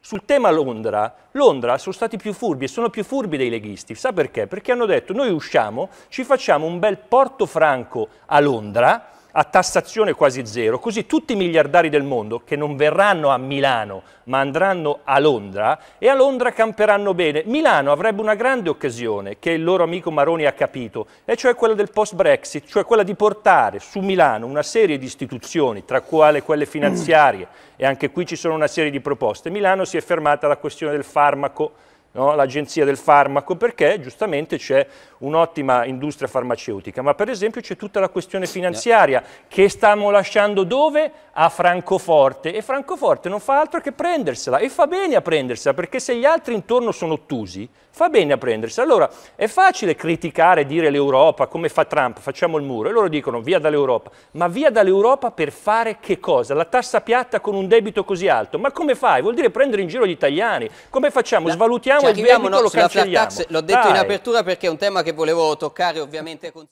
Sul tema Londra, Londra sono stati più furbi e sono più furbi dei leghisti. Sa perché? Perché hanno detto noi usciamo, ci facciamo un bel porto franco a Londra, a tassazione quasi zero, così tutti i miliardari del mondo che non verranno a Milano ma andranno a Londra e a Londra camperanno bene. Milano avrebbe una grande occasione che il loro amico Maroni ha capito, e cioè quella del post-Brexit, cioè quella di portare su Milano una serie di istituzioni, tra quale quelle finanziarie, e anche qui ci sono una serie di proposte. Milano si è fermata alla questione del farmaco, no? l'agenzia del farmaco, perché giustamente c'è un'ottima industria farmaceutica, ma per esempio c'è tutta la questione finanziaria che stiamo lasciando dove? A Francoforte e Francoforte non fa altro che prendersela e fa bene a prendersela perché se gli altri intorno sono ottusi fa bene a prendersela. Allora è facile criticare, e dire l'Europa come fa Trump, facciamo il muro e loro dicono via dall'Europa, ma via dall'Europa per fare che cosa? La tassa piatta con un debito così alto, ma come fai? Vuol dire prendere in giro gli italiani, come facciamo? Svalutiamo arriviamo cioè, no, sulla flat tax, l'ho detto Dai. in apertura perché è un tema che volevo toccare ovviamente con...